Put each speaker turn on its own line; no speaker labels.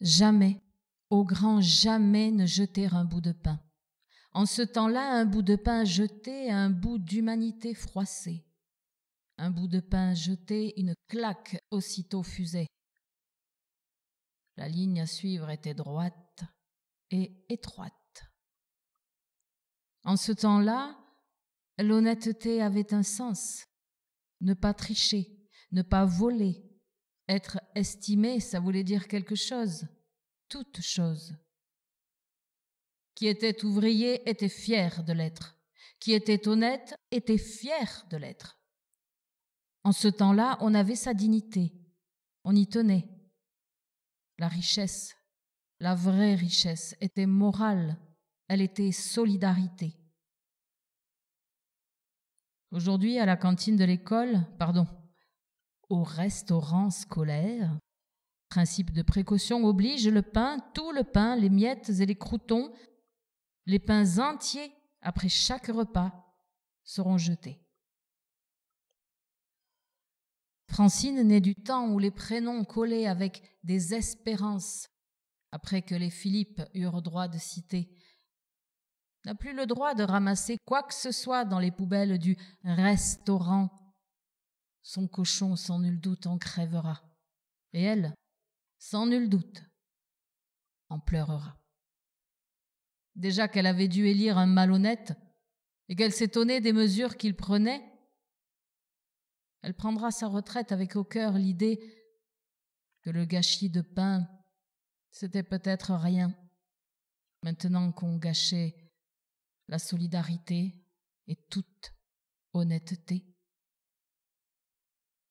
Jamais, au grand jamais ne jeter un bout de pain. En ce temps-là, un bout de pain jeté, un bout d'humanité froissée. Un bout de pain jeté, une claque aussitôt fusée. La ligne à suivre était droite et étroite. En ce temps-là, l'honnêteté avait un sens. Ne pas tricher, ne pas voler. Être estimé, ça voulait dire quelque chose toutes choses. Qui était ouvrier était fier de l'être. Qui était honnête était fier de l'être. En ce temps-là, on avait sa dignité. On y tenait. La richesse, la vraie richesse, était morale. Elle était solidarité. Aujourd'hui, à la cantine de l'école, pardon, au restaurant scolaire, Principe de précaution oblige le pain, tout le pain, les miettes et les croûtons, les pains entiers après chaque repas seront jetés. Francine naît du temps où les prénoms collaient avec des espérances, après que les Philippes eurent droit de citer, n'a plus le droit de ramasser quoi que ce soit dans les poubelles du restaurant. Son cochon, sans nul doute, en crèvera. Et elle, sans nul doute, en pleurera. Déjà qu'elle avait dû élire un malhonnête et qu'elle s'étonnait des mesures qu'il prenait, elle prendra sa retraite avec au cœur l'idée que le gâchis de pain, c'était peut-être rien, maintenant qu'on gâchait la solidarité et toute honnêteté.